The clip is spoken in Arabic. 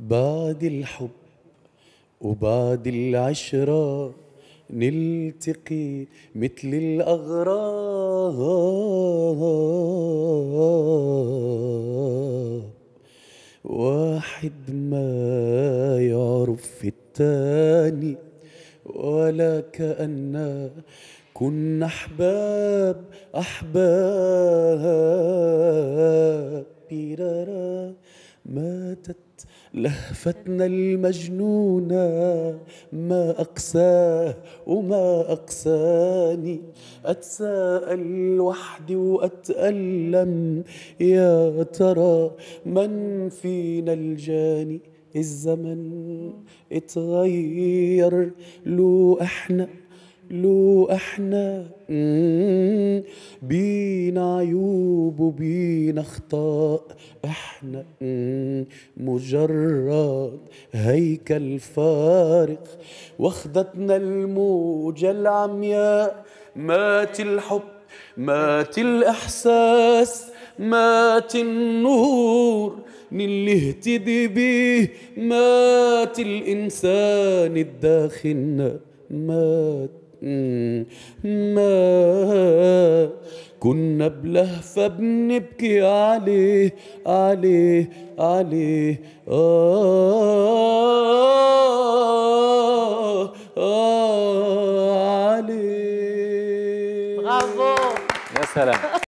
بعد الحب وبعد العشرة نلتقي مثل الأغراب واحد ما يعرف التاني ولا كأننا كنا أحباب أحباب ماتت لهفتنا المجنونة ما أقساه وما أقساني أتساءل وحدي وأتألم يا ترى من فينا الجاني الزمن اتغير لو احنا لو احنا نتوب بينا اخطاء احنا مجرد هيكل فارق واخدتنا الموجة العمياء مات الحب مات الإحساس مات النور اللي اهتدي بيه مات الإنسان الداخلنا مات مات كنا بلهفة بنبكي عليه عليه عليه آه آه, آه، عليه برافو يا سلام